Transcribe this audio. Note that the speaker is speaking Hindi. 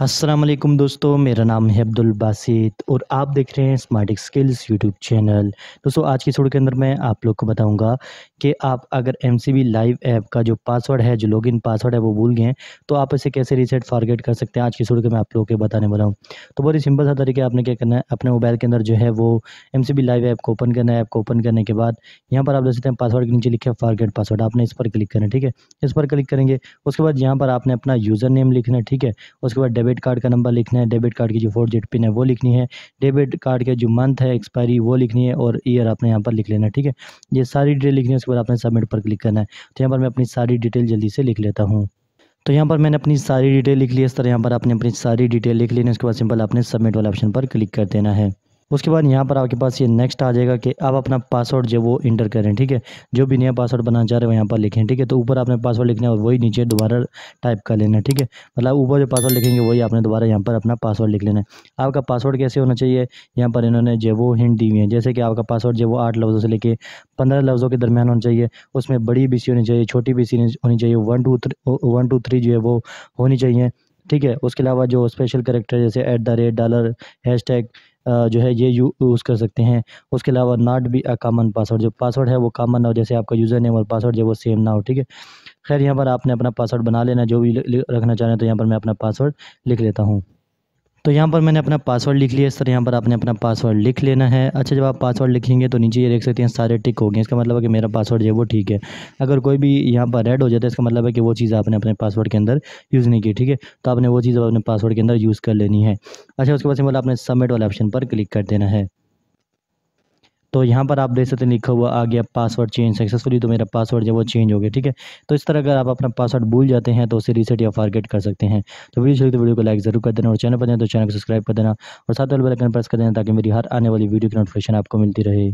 अस्सलाम वालेकुम दोस्तों मेरा नाम है अब्दुल बासित और आप देख रहे हैं स्मार्ट स्किल्स यूट्यूब चैनल दोस्तों आज की छोड़ के अंदर मैं आप लोग को बताऊंगा कि आप अगर एम लाइव ऐप का जो पासवर्ड है जो लॉगिन पासवर्ड है वो भूल गए हैं तो आप इसे कैसे रीसेट फॉरगेट कर सकते हैं आज की छोड़ के मैं आप लोग को बताने वाला हूँ तो बहुत ही सिंपल सा तरीके आपने क्या करना है अपने मोबाइल के अंदर जो है वो एम लाइव ऐप को ओपन करना है ऐप को ओपन करने के बाद यहाँ पर आप देख सकते हैं पासवर्ड के नीचे लिखे फॉरगेट पासवर्ड आपने इस पर क्लिक करना है ठीक है इस पर क्लिक करेंगे उसके बाद यहाँ पर आपने अपना यूज़र नेम लिखना ठीक है उसके बाद डेबिट कार्ड का नंबर लिखना है डेबिट कार्ड की जो फोर जेड पिन है वो लिखनी है डेबिट कार्ड का जो मंथ है एक्सपायरी वो लिखनी है और ईयर आपने यहाँ पर लिख लेना है ठीक है ये सारी डिटेल लिखनी है उसके बाद आपने सबमिट पर क्लिक करना है तो यहाँ पर मैं अपनी सारी डिटेल जल्दी से लिख लेता हूँ तो यहाँ पर मैंने अपनी सारी डिटेल लिख ली इस तरह यहाँ पर आपने अपनी सारी डिटेल लिख लेनी उसके बाद सिंपल आपने सबमिट वाले ऑप्शन पर क्लिक कर देना है उसके बाद यहाँ पर आपके पास ये नेक्स्ट आ जाएगा कि आप अपना पासवर्ड जो वो इंटर करें ठीक है जो भी नया पासवर्ड बनाना चाह रहे हो यहाँ पर लिखें ठीक है तो ऊपर आपने पासवर्ड लिखना है और वही नीचे दोबारा टाइप कर लेना ठीक है मतलब ऊपर जो पासवर्ड लिखेंगे वही आपने दोबारा यहाँ पर अपना पासवर्ड लिख लेना है आपका पासवर्ड कैसे होना चाहिए यहाँ पर इन्होंने जो वो हिंट दी हुई है जैसे कि आपका पासवर्ड जो वो आठ लफ्ज़ों से लेके पंद्रह लफ्ज़ों के दरमियान होना चाहिए उसमें बड़ी बी होनी चाहिए छोटी बी होनी चाहिए one two three one two three जो है वो होनी चाहिए ठीक है उसके अलावा जो स्पेशल करेक्टर जैसे at the rate dollar hash tag जो है ये यूज़ कर सकते हैं उसके अलावा not be a common password जो पासवर्ड है वो कामन ना हो जैसे आपका यूज़र नेम और पासवर्ड जो वो सेम ना हो ठीक है खैर यहाँ पर आपने अपना पासवर्ड बना लेना जो भी रखना चाह रहे हैं तो यहाँ पर मैं अपना पासवर्ड लिख लेता हूँ तो यहाँ पर मैंने अपना पासवर्ड लिख लिया इस तरह यहाँ पर आपने अपना पासवर्ड लिख लेना है अच्छा जब आप पासवर्ड लिखेंगे तो नीचे ये देख सकते हैं सारे टिक हो गए इसका मतलब है कि मेरा पासवर्ड जो है वो ठीक है अगर कोई भी यहाँ पर रेड हो जाता है इसका मतलब है कि वो चीज़ आपने अपने पासवर्ड के अंदर यूज़ नहीं की ठीक है तो आपने वो चीज़ अपने पासवर्ड के अंदर यूज़ कर लेनी है अच्छा उसके बाद सिंपल आपने सबमिट वाले ऑप्शन पर क्लिक कर देना है तो यहाँ पर आप देख सकते हैं लिखा हुआ आ गया पासवर्ड चेंज सक्सेसफुली तो मेरा पासवर्ड जो वो चेंज हो गया ठीक है तो इस तरह अगर आप अपना पासवर्ड भूल जाते हैं तो उसे रीसेट या फॉरगेट कर सकते हैं तो वीडियो चलते तो वीडियो को लाइक जरूर कर देना और चैनल पर देना तो चैनल को सब्सक्राइब कर देना और साथ वाले बेल प्रेस कर देना ताकि मेरी हर आने वाली वीडियो की नोटिफिकेशन आपको मिलती रहे